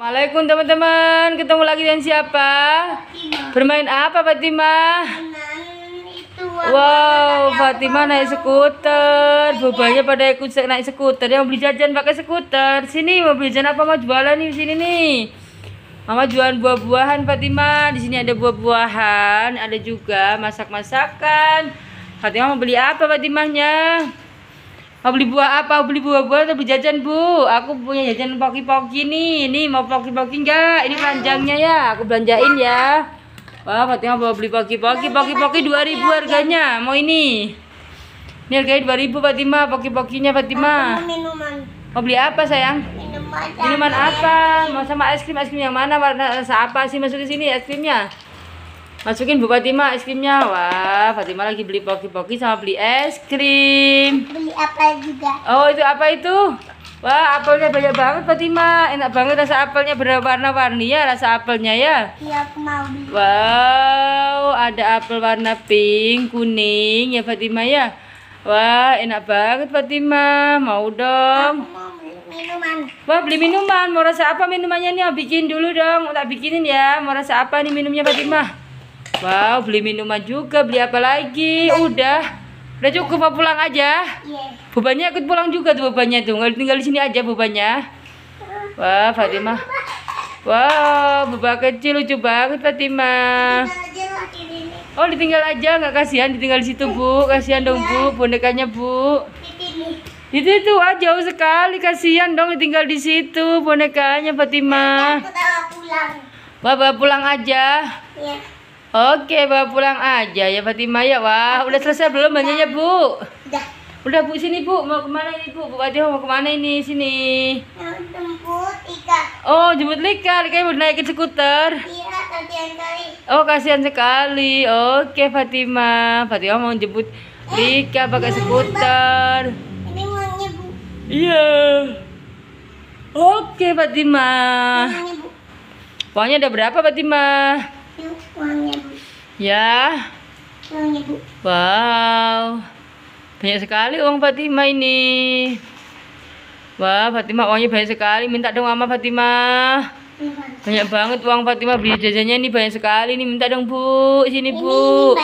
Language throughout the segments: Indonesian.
Assalamualaikum teman-teman. Ketemu lagi dengan siapa? Fatima. Bermain apa Fatima? Itu, wow, Fatima naik skuter. Iya. Bobanya pada ikut naik skuter. Yang beli jajan pakai skuter. Sini mau beli jajan apa mau jualan nih sini nih. Mama jualan buah-buahan Fatima. Di sini ada buah-buahan, ada juga masak-masakan. Fatima mau beli apa Fatimahnya? Mau beli buah apa? Mau beli buah-buah atau beli jajan, Bu? Aku punya jajan poki-poki nih. Ini mau poki-poki enggak? Ini panjangnya ya. Aku belanjain ya. Wah, Fatima mau beli poki-poki. Poki-poki 2000 harganya. Mau ini. Ini harganya 2000 Fatima, poki-pokinya Fatima. Mau minuman. Mau beli apa, sayang? Minuman. Minuman apa? Mau sama es krim? Es krim yang mana? Warna rasa apa sih masuk ke sini es krimnya? Masukin Bu Fatima es krimnya. Wah, Fatima lagi beli poki-poki sama beli es krim. Beli apa juga. Oh, itu apa itu? Wah, apelnya banyak banget Fatima. Enak banget rasa apelnya berwarna-warni ya rasa apelnya ya. Iya, mau beli. Wow, ada apel warna pink, kuning ya Fatima ya. Wah, enak banget Fatima. Mau dong. Aku mau beli minuman. Wah, beli minuman. Mau rasa apa minumannya nih? Oh, bikin dulu dong. Tak bikinin ya. Mau rasa apa nih minumnya Fatima? Wow, beli minuman juga, beli apa lagi? Udah. Udah cukup mau pulang aja? Iya. Bubanya ikut pulang juga tuh bebannya tuh. Nggak tinggal di sini aja bubanya. Wah, Fatima, Wow, beban kecil lucu banget Fatima. Oh, ditinggal aja nggak kasihan ditinggal di situ, Bu. Kasihan dong, Bu, bonekanya, Bu. Itu itu ah, jauh sekali kasihan dong ditinggal di situ bonekanya Fatima. Bapak pulang aja. Iya. Oke, bawa pulang aja ya Fatima ya. Wah, udah selesai belum Banyaknya Bu? Udah. Udah, Bu, sini, Bu. Mau kemana ini, Bu? Bu Fatima mau kemana ini? Sini. Ya jemput Lika. Oh, jemput Lika. Lika mau naikin skuter. Iya, kasihan sekali. Oh, kasihan sekali. Oke, Fatima. Fatima mau jemput eh, Lika pakai skuter. Ini mau Bu. Iya. Oke, Fatima. Uangnya ada berapa, Fatima? Ya. Wow. Banyak sekali uang Fatima ini. Wah, Fatima uangnya banyak sekali. Minta dong sama Fatima. Banyak banget uang Fatima beli jajannya ini banyak sekali nih. Minta dong Bu, sini Bu.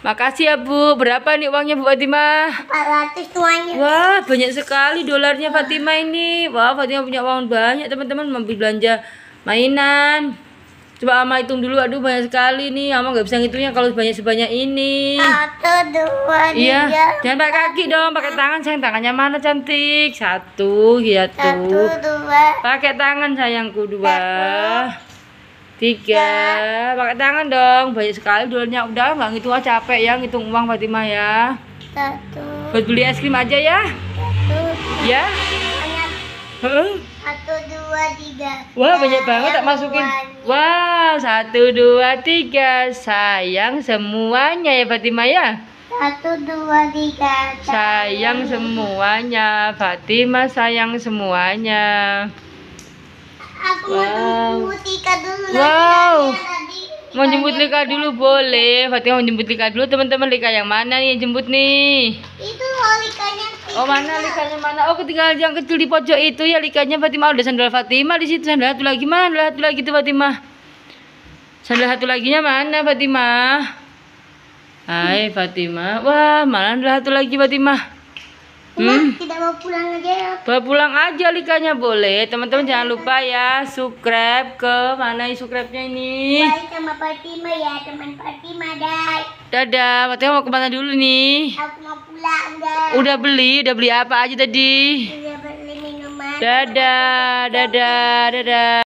Makasih ya Bu. Berapa nih uangnya Bu Fatima? 400 uangnya. Wah, banyak sekali dolarnya Fatima ini. Wah, Fatima punya uang banyak teman-teman mau belanja mainan. Coba Ama hitung dulu. Aduh banyak sekali nih. Ama nggak bisa ngitungnya kalau sebanyak sebanyak ini. Satu, dua, iya, tiga. Iya. Jangan pakai kaki dong. Pakai tangan sayang. Tangannya mana cantik? Satu, ya tuh. Satu, dua. Pakai tangan sayangku dua. Satu, tiga. Pakai tangan dong. Banyak sekali dolarnya. Udah nggak ngitung aja capek ya ngitung uang Fatima ya. Satu. Buat beli es krim aja ya. Satu. Ya. Satu, dua, tiga. Wah banyak banget tak masukin. Dua, Wow, satu, dua, tiga. Sayang semuanya ya Fatima ya. Satu, dua, tiga. Sayang semuanya, Fatima sayang semuanya. Aku wow. mau tunggu tiga dulu wow. tadi mau jemput Lika dulu boleh Fatima mau jemput Lika dulu teman-teman Lika yang mana nih yang jemput nih itu loh Likanya oh mana Likanya mana oh ketinggalan yang kecil di pojok itu ya Likanya Fatima udah sandal Fatima di situ sandal satu lagi mana sandal satu lagi tuh Fatima sandal satu nya mana Fatima Hai Fatima wah malah sandal satu lagi Fatima Hmm. tidak mau pulang aja ya. Bawa pulang aja likanya boleh. Teman-teman jangan lupa ya subscribe ke mana subscribe-nya ini? Baik sama Fatima ya, teman Fatima, Dai. Dadah, Fatima mau kemana dulu nih? Aku mau pulang, Dai. Udah beli, udah beli apa aja tadi? Udah iya, beli minuman. Dadah, dadah, dadah.